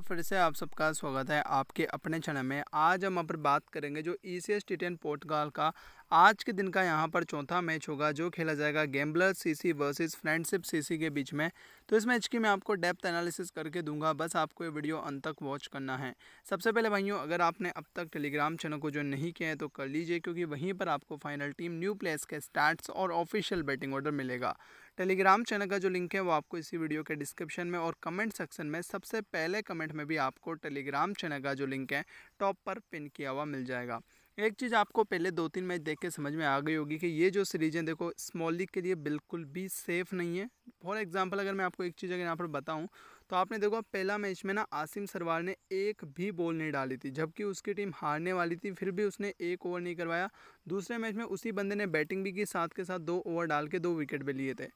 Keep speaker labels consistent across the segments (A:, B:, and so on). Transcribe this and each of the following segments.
A: फिर से आप सबका स्वागत है आपके अपने चैनल में आज हम यहाँ बात करेंगे जो E C S T ten Portugal का आज के दिन का यहाँ पर चौथा मैच होगा जो खेला जाएगा gambler CC versus friendship CC के बीच में तो इस मैच की मैं आपको डेप्थ एनालिसिस करके दूंगा बस आपको ये वीडियो अंत तक वॉच करना है सबसे पहले भाइयों अगर आपने अब तक टेलीग्राम चैनल को जो नहीं किया है तो कर लीजिए क्योंकि वहीं पर आपको फाइनल टीम न्यू प्लेयर्स के स्टार्ट और ऑफिशियल बैटिंग ऑर्डर मिलेगा टेलीग्राम चैनल का जो लिंक है वो आपको इसी वीडियो के डिस्क्रिप्शन में और कमेंट सेक्शन में सबसे पहले कमेंट में भी आपको टेलीग्राम चैनल का जो लिंक है टॉप पर पिन किया हुआ मिल जाएगा एक चीज़ आपको पहले दो तीन मैच देख के समझ में आ गई होगी कि ये जो सीरीज है देखो स्मॉल लीग के लिए बिल्कुल भी सेफ़ नहीं है फॉर एग्जांपल अगर मैं आपको एक चीज़ अगर यहाँ पर बताऊँ तो आपने देखो पहला मैच में ना आसिम सरवार ने एक भी बॉल नहीं डाली थी जबकि उसकी टीम हारने वाली थी फिर भी उसने एक ओवर नहीं करवाया दूसरे मैच में उसी बंदे ने बैटिंग भी की साथ के साथ दो ओवर डाल के दो विकेट भी लिए थे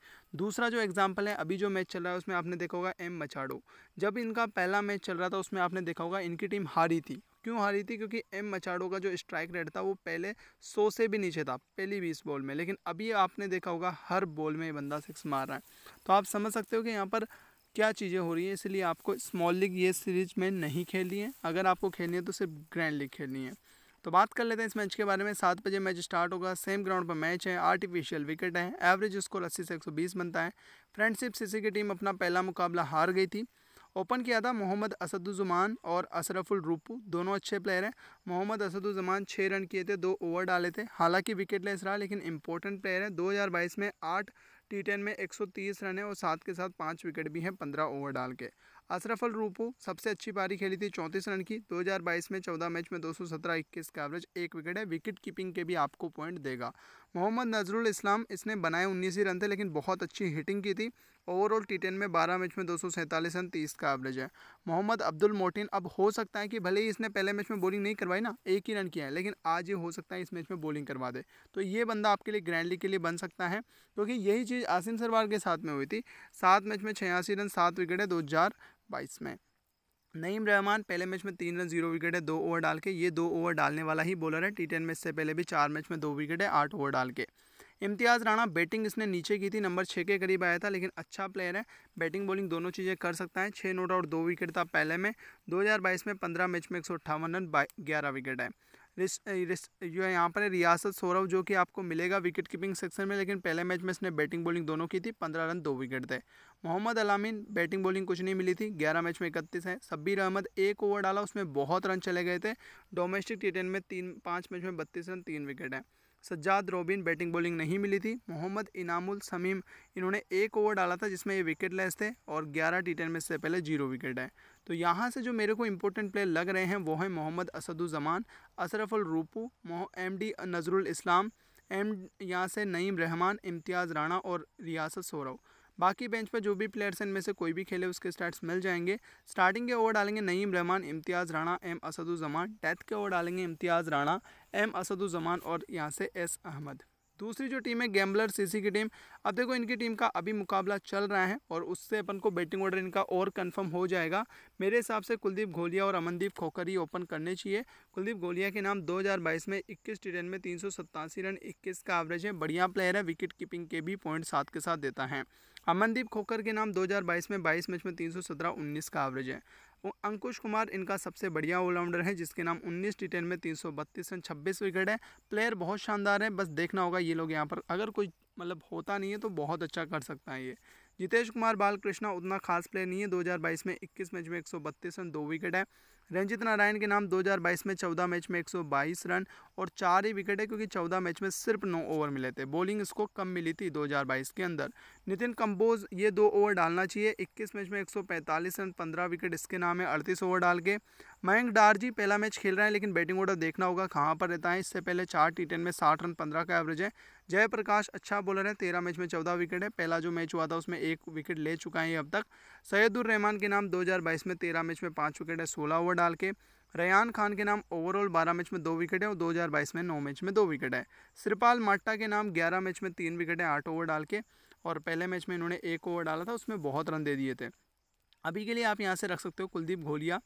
A: दूसरा जो एग्जाम्पल है अभी जो मैच चल रहा है उसमें आपने देखा होगा एम मचाडो जब इनका पहला मैच चल रहा था उसमें आपने देखा होगा इनकी टीम हारी थी क्यों हारी थी क्योंकि एम मचाडो का जो स्ट्राइक रेट था वो पहले सौ से भी नीचे था पहली बीस बॉल में लेकिन अभी आपने देखा होगा हर बॉल में बंदा सिक्स मार रहा है तो आप समझ सकते हो कि यहाँ पर क्या चीज़ें हो रही हैं इसलिए आपको स्मॉल लीग ये सीरीज में नहीं खेलनी है अगर आपको खेलनी है तो सिर्फ ग्रैंड लीग खेलनी है तो बात कर लेते हैं इस मैच के बारे में सात बजे मैच स्टार्ट होगा सेम ग्राउंड पर मैच है आर्टिफिशियल विकेट है एवरेज स्कोर अस्सी से एक सौ बीस बनता है फ्रेंडशिप सीसी की टीम अपना पहला मुकाबला हार गई थी ओपन किया था मोहम्मद असदुज़मान और अशरफुल रूपू दोनों अच्छे प्लेयर हैं मोहम्मद असदुज़मान छः रन किए थे दो ओवर डाले थे हालांकि लेस रहा लेकिन इंपॉर्टेंट प्लेयर है 2022 में आठ टी टेन में 130 रन है और साथ के साथ पाँच विकेट भी हैं पंद्रह ओवर डाल के अशरफ रूपू सबसे अच्छी पारी खेली थी चौंतीस रन की 2022 में 14 मैच में 217 इक्कीस का एवरेज एक विकेट है विकेट कीपिंग के भी आपको पॉइंट देगा मोहम्मद नजरुल इस्लाम इसने बनाए उन्नीस ही रन थे लेकिन बहुत अच्छी हिटिंग की थी ओवरऑल टी टेन में बारह मैच में दो सौ सैंतालीस रन तीस का एवरेज है मोहम्मद अब्दुल मोटिन अब हो सकता है कि भले ही इसने पहले मैच में बॉलिंग नहीं करवाई ना एक ही रन किया है लेकिन आज ये हो सकता है इस मैच में बॉलिंग करवा दे तो ये बंदा आपके लिए ग्रैंड लीग के लिए बन सकता है क्योंकि तो यही चीज़ आसिम सरवार के साथ में हुई थी सात मैच में छियासी रन सात विकेट है दो में नईम रहमान पहले मैच में तीन रन जीरो विकेट है दो ओवर डाल के ये दो ओवर डालने वाला ही बॉलर है टी टेन में इससे पहले भी चार मैच में दो विकेट है आठ ओवर डाल के इम्तियाज़ राणा बैटिंग इसने नीचे की थी नंबर छः के करीब आया था लेकिन अच्छा प्लेयर है बैटिंग बॉलिंग दोनों चीज़ें कर सकता है छः नोट आउट दो विकेट था पहले में दो में पंद्रह मैच में एक रन ग्यारह विकेट है जो है यहाँ पर है रियासत सौरव जो कि आपको मिलेगा विकेट कीपिंग सेक्शन में लेकिन पहले मैच में इसने बैटिंग बॉलिंग दोनों की थी पंद्रह रन दो विकेट थे मोहम्मद अलामीन बैटिंग बॉलिंग कुछ नहीं मिली थी ग्यारह मैच में इकतीस है सब्बीर अहमद एक ओवर डाला उसमें बहुत रन चले गए थे डोमेस्टिक टी में तीन पाँच मैच में बत्तीस रन तीन विकेट हैं सज्जाद रोबिन बैटिंग बॉलिंग नहीं मिली थी मोहम्मद इनामुल समीम इन्होंने एक ओवर डाला था जिसमें ये विकेट लेस थे और ग्यारह टी टेन में से पहले जीरो विकेट आए तो यहाँ से जो मेरे को इंपॉर्टेंट प्लेयर लग रहे हैं वो हैं Mohammad Asaduzzaman Ashraful Rupu M D Nazrul Islam M यहाँ से नईम रहमान इम्तियाज़ राणा और रियासत सौरव बाकी बेंच पर जो भी प्लेयर्स हैं इनमें से कोई भी खेले उसके स्टार्ट मिल जाएंगे स्टार्टिंग के ओवर डालेंगे नईम रहमान इम्तियाज़ राणा एम असदुज़मान डेथ के ओवर डालेंगे इम्तियाज़ राणा एम असदुज़मान और यहाँ से एस अहमद दूसरी जो टीम है गैम्बलर सीसी की टीम अब देखो इनकी टीम का अभी मुकाबला चल रहा है और उससे अपन को बैटिंग ऑर्डर इनका और कंफर्म हो जाएगा मेरे हिसाब से कुलदीप घोलिया और अमनदीप खोकर ही ओपन करने चाहिए कुलदीप घोलिया के नाम 2022 में 21 टी में तीन रन 21 का एवरेज है बढ़िया प्लेयर है विकेट कीपिंग के भी पॉइंट सात के साथ देता है अमनदीप खोकर के नाम दो में बाईस मैच में तीन सौ का एवरेज है अंकुश कुमार इनका सबसे बढ़िया ऑलराउंडर है जिसके नाम उन्नीस टी में तीन रन छब्बीस विकेट है प्लेयर बहुत शानदार है बस देखना होगा ये लोग यहाँ पर अगर कोई मतलब होता नहीं है तो बहुत अच्छा कर सकता है ये जितेश कुमार बालकृष्णा उतना खास प्लेयर नहीं है 2022 में 21 मैच में 132 रन दो विकेट है रंजित नारायण के नाम 2022 में 14 मैच में 122 रन और चार ही विकेट है क्योंकि 14 मैच में सिर्फ नौ ओवर मिले थे बॉलिंग इसको कम मिली थी 2022 के अंदर नितिन कंबोज ये दो ओवर डालना चाहिए 21 मैच में 145 रन 15 विकेट इसके नाम है अड़तीस ओवर डाल के मयंक डारजी पहला मैच खेल रहा है लेकिन बैटिंग ऑर्डर देखना होगा कहाँ पर रहता है इससे पहले चार टी टेन में साठ रन पंद्रह का एवरेज है जयप्रकाश अच्छा बॉलर है तेरह मैच में चौदह विकेट है पहला जो मैच हुआ था उसमें एक विकेट ले चुका है अब तक सैदुररहमान रहमान के नाम दो में तेरह मैच में पाँच विकेट है सोलह ओवर डाल के रयान खान के नाम ओवरऑल 12 मैच में दो विकेट है और 2022 में नौ मैच में दो विकेट है श्रीपाल माट्टा के नाम 11 मैच में तीन विकेट है आठ ओवर डाल के और पहले मैच में इन्होंने एक ओवर डाला था उसमें बहुत रन दे दिए थे अभी के लिए आप यहाँ से रख सकते हो कुलदीप घोलिया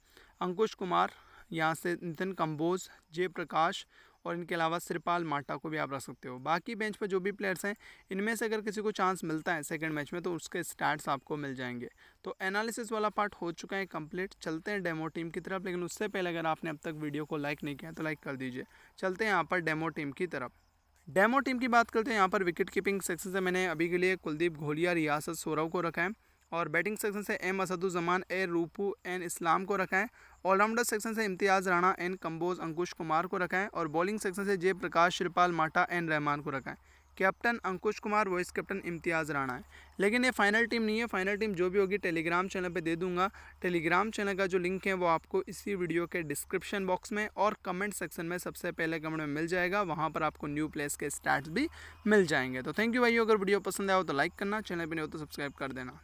A: अंकुश कुमार यहाँ से नितिन कम्बोज जय प्रकाश और इनके अलावा श्रीपाल माटा को भी आप रख सकते हो बाकी बेंच पर जो भी प्लेयर्स हैं इनमें से अगर किसी को चांस मिलता है सेकेंड मैच में तो उसके स्टार्ट आपको मिल जाएंगे तो एनालिसिस वाला पार्ट हो चुका है कंप्लीट चलते हैं डेमो टीम की तरफ लेकिन उससे पहले अगर आपने अब तक वीडियो को लाइक नहीं किया तो लाइक कर दीजिए चलते हैं यहाँ पर डेमो टीम की तरफ डेमो टीम की बात करते हैं यहाँ पर विकेट कीपिंग सेक्शन से मैंने अभी के लिए कुलदीप घोलिया रियासत सौरव को रखा है और बैटिंग सेक्शन से M Asaduzzaman A Rupu N Islam को रखा है ऑलराउंडर सेक्शन से इम्तियाज़ राणा एन कंबोज अंकुश कुमार को रखा है और बॉलिंग सेक्शन से जय प्रकाश श्रीपाल माटा एन रहमान को रखा है captain Ankush Kumar vice captain Imtiaz Rana है लेकिन ये फाइनल टीम नहीं है फाइनल टीम जो भी होगी टेलीग्राम चैनल पे दे दूंगा टेलीग्राम चैनल का जो लिंक है वो आपको इसी वीडियो के डिस्क्रिप्शन बॉक्स में और कमेंट सेक्शन में सबसे पहले कमेंट में मिल जाएगा वहाँ पर आपको न्यू प्लेस के स्टार्ट भी मिल जाएंगे तो थैंक यू भाई अगर वीडियो पसंद आया हो तो लाइक करना चैनल पर नहीं हो तो सब्सक्राइब कर देना